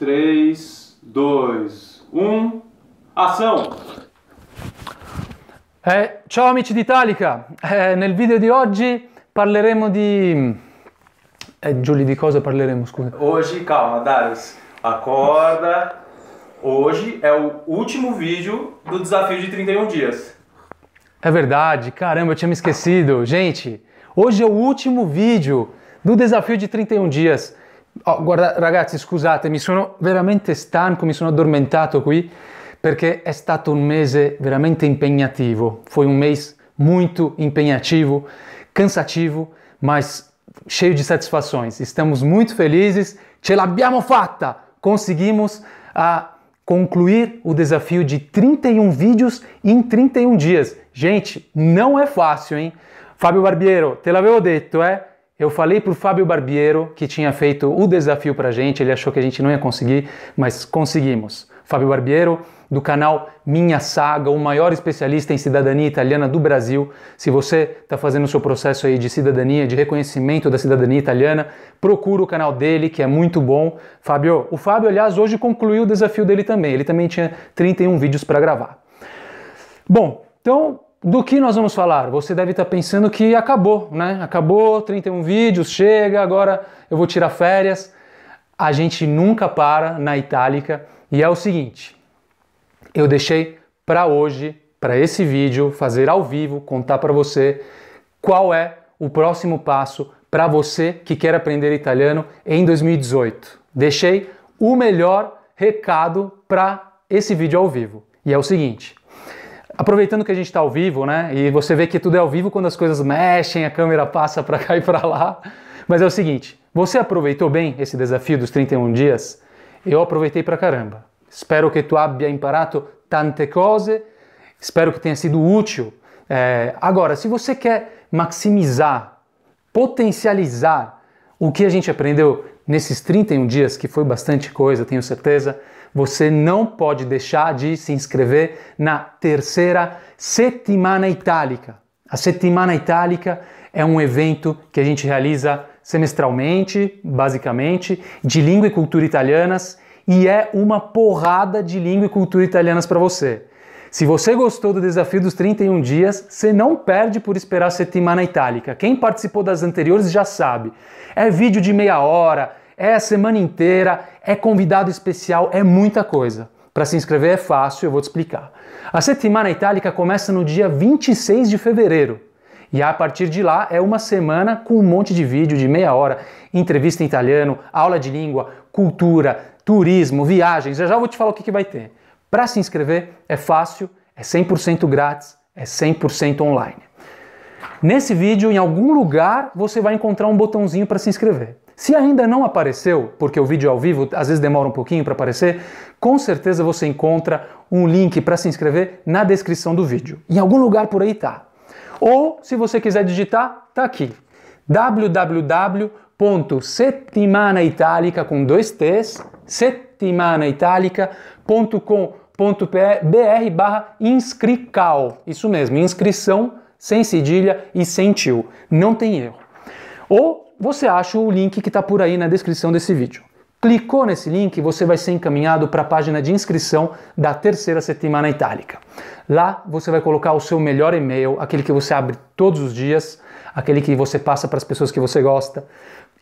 3, 2, 1. Ação! Eh, ciao amici d'Italica, eh, nel video di oggi parleremo di... Eh, Giulio, di cosa parleremo, scusa? Oggi, calma, Darius, acorda. Hoje é o último vídeo do desafio de 31 dias. É verdade, caramba, eu tinha me esquecido. Gente, hoje é o último vídeo do desafio de 31 dias. Oh, guarda, ragazzi, scusatemi, sono veramente stanco, mi sono addormentato qui perché è stato un mese veramente impegnativo. Foi um mês muito impegnativo, cansativo, mas cheio de satisfações. Estamos muito felizes. Ce l'abbiamo fatta! Conseguimos a concluir o desafio de 31 vídeos em 31 dias. Gente, não é fácil, hein? Fábio Barbiero, te l'avevo detto, é? Eu falei para o Fábio Barbiero, que tinha feito o desafio para a gente, ele achou que a gente não ia conseguir, mas conseguimos. Fábio Barbiero, do canal Minha Saga, o maior especialista em cidadania italiana do Brasil. Se você está fazendo o seu processo aí de cidadania, de reconhecimento da cidadania italiana, procura o canal dele, que é muito bom. Fábio, o Fábio, aliás, hoje concluiu o desafio dele também. Ele também tinha 31 vídeos para gravar. Bom, então do que nós vamos falar? Você deve estar pensando que acabou, né? Acabou, 31 vídeos, chega, agora eu vou tirar férias. A gente nunca para na Itálica e é o seguinte: eu deixei para hoje, para esse vídeo, fazer ao vivo, contar para você qual é o próximo passo para você que quer aprender italiano em 2018. Deixei o melhor recado para esse vídeo ao vivo e é o seguinte: Aproveitando que a gente está ao vivo, né? E você vê que tudo é ao vivo quando as coisas mexem, a câmera passa para cá e para lá. Mas é o seguinte: você aproveitou bem esse desafio dos 31 dias? Eu aproveitei para caramba. Espero que tu abbia imparato tante cose. Espero que tenha sido útil. É, agora, se você quer maximizar, potencializar o que a gente aprendeu nesses 31 dias, que foi bastante coisa, tenho certeza, você não pode deixar de se inscrever na terceira semana Itálica. A semana Itálica é um evento que a gente realiza semestralmente, basicamente, de língua e cultura italianas e é uma porrada de língua e cultura italianas para você. Se você gostou do desafio dos 31 dias, você não perde por esperar a Setimana Itálica. Quem participou das anteriores já sabe. É vídeo de meia hora, é a semana inteira, é convidado especial, é muita coisa. Para se inscrever é fácil, eu vou te explicar. A Setimana Itálica começa no dia 26 de fevereiro. E a partir de lá é uma semana com um monte de vídeo de meia hora, entrevista em italiano, aula de língua, cultura, turismo, viagens. Já já vou te falar o que, que vai ter. Para se inscrever é fácil, é 100% grátis, é 100% online. Nesse vídeo, em algum lugar, você vai encontrar um botãozinho para se inscrever. Se ainda não apareceu, porque o vídeo é ao vivo às vezes demora um pouquinho para aparecer, com certeza você encontra um link para se inscrever na descrição do vídeo. Em algum lugar por aí tá. Ou, se você quiser digitar, tá aqui. www.settimanaitalica com dois t's, settimanaitalica.com .br barra inscrical. Isso mesmo, inscrição sem cedilha e sem tio. Não tem erro. Ou você acha o link que está por aí na descrição desse vídeo. Clicou nesse link, você vai ser encaminhado para a página de inscrição da terceira semana Itálica. Lá você vai colocar o seu melhor e-mail, aquele que você abre todos os dias, aquele que você passa para as pessoas que você gosta.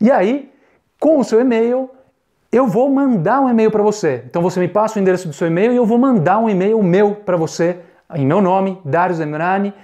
E aí, com o seu e-mail, eu vou mandar um e-mail para você. Então você me passa o endereço do seu e-mail e eu vou mandar um e-mail meu para você, em meu nome, Dario Zemrani,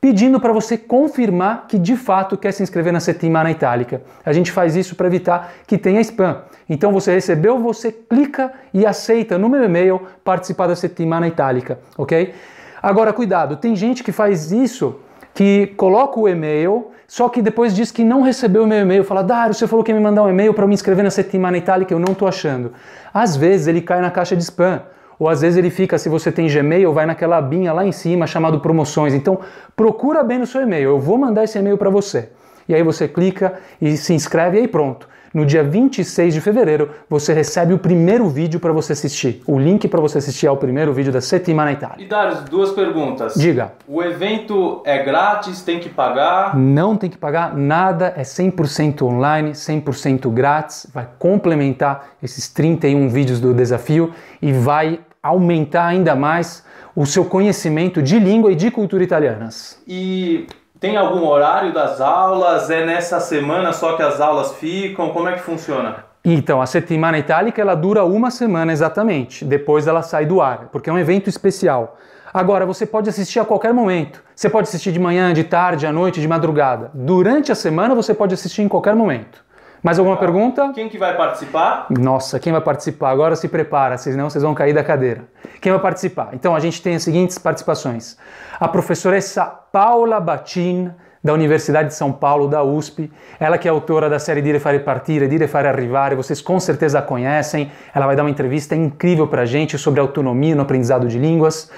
pedindo para você confirmar que de fato quer se inscrever na Settimana Itálica. A gente faz isso para evitar que tenha spam. Então você recebeu, você clica e aceita no meu e-mail participar da Settimana Itálica, ok? Agora, cuidado, tem gente que faz isso que coloca o e-mail, só que depois diz que não recebeu o meu e-mail. Fala, Dário, você falou que ia me mandar um e-mail para me inscrever na Settimana Itália que eu não estou achando. Às vezes ele cai na caixa de spam. Ou às vezes ele fica, se você tem Gmail, vai naquela abinha lá em cima chamado promoções. Então, procura bem no seu e-mail. Eu vou mandar esse e-mail para você. E aí você clica e se inscreve e aí pronto no dia 26 de fevereiro, você recebe o primeiro vídeo para você assistir. O link para você assistir ao é primeiro vídeo da Settima na Itália. E Darius, duas perguntas. Diga. O evento é grátis? Tem que pagar? Não tem que pagar nada. É 100% online, 100% grátis. Vai complementar esses 31 vídeos do desafio e vai aumentar ainda mais o seu conhecimento de língua e de cultura italianas. E tem algum horário das aulas? É nessa semana só que as aulas ficam? Como é que funciona? Então, a Settimana Itálica ela dura uma semana exatamente, depois ela sai do ar, porque é um evento especial. Agora, você pode assistir a qualquer momento. Você pode assistir de manhã, de tarde, à noite, de madrugada. Durante a semana você pode assistir em qualquer momento. Mais alguma tá. pergunta? Quem que vai participar? Nossa, quem vai participar? Agora se prepara, senão vocês vão cair da cadeira. Quem vai participar? Então a gente tem as seguintes participações. A professora professoressa Paula Batin, da Universidade de São Paulo, da USP. Ela que é autora da série Dire Fare Partire, Dire Fare Arrivare, vocês com certeza a conhecem. Ela vai dar uma entrevista incrível pra gente sobre autonomia no aprendizado de línguas.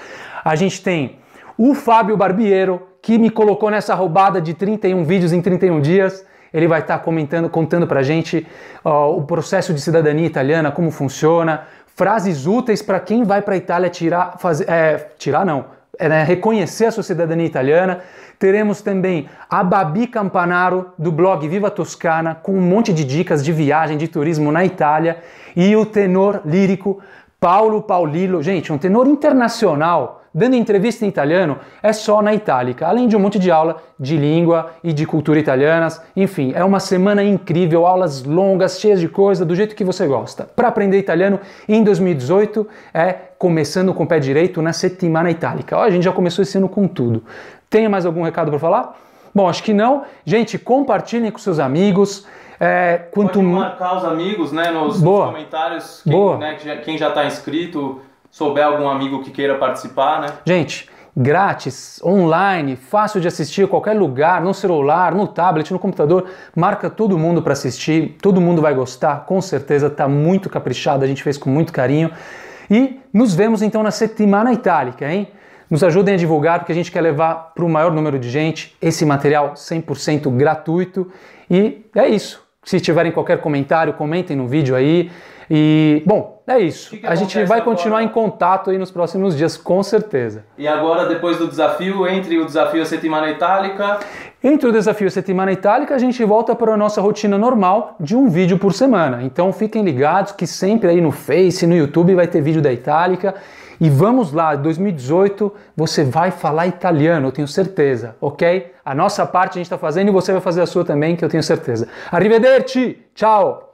A gente tem o Fábio Barbiero, que me colocou nessa roubada de 31 vídeos em 31 dias. Ele vai estar tá comentando, contando pra gente ó, o processo de cidadania italiana, como funciona, frases úteis para quem vai para a Itália tirar, é, tirar não, é, né, reconhecer a sua cidadania italiana. Teremos também a Babi Campanaro, do blog Viva Toscana, com um monte de dicas de viagem, de turismo na Itália. E o tenor lírico Paulo Paulillo, gente, um tenor internacional dando entrevista em italiano é só na Itálica, além de um monte de aula de língua e de cultura italianas. Enfim, é uma semana incrível, aulas longas, cheias de coisa, do jeito que você gosta. Para aprender italiano em 2018 é começando com o pé direito na Settimana Itálica. Ó, a gente já começou esse ano com tudo. Tem mais algum recado para falar? Bom, acho que não. Gente, compartilhem com seus amigos. É, quanto Pode marcar os amigos né, nos, nos comentários, quem, Boa. Né, quem já está inscrito souber algum amigo que queira participar, né? Gente, grátis, online, fácil de assistir, qualquer lugar, no celular, no tablet, no computador. Marca todo mundo para assistir, todo mundo vai gostar, com certeza tá muito caprichado, a gente fez com muito carinho. E nos vemos então na Settimana Itálica, hein? Nos ajudem a divulgar porque a gente quer levar para o maior número de gente esse material 100% gratuito. E é isso. Se tiverem qualquer comentário, comentem no vídeo aí. E, bom, é isso. Que que a gente vai continuar agora? em contato aí nos próximos dias, com certeza. E agora, depois do desafio, entre o desafio Settimana Itálica... Entre o desafio Settimana Itálica, a gente volta para a nossa rotina normal de um vídeo por semana. Então fiquem ligados que sempre aí no Face, no YouTube, vai ter vídeo da Itálica. E vamos lá, 2018 você vai falar italiano, eu tenho certeza, ok? A nossa parte a gente está fazendo e você vai fazer a sua também, que eu tenho certeza. Arrivederci! Tchau!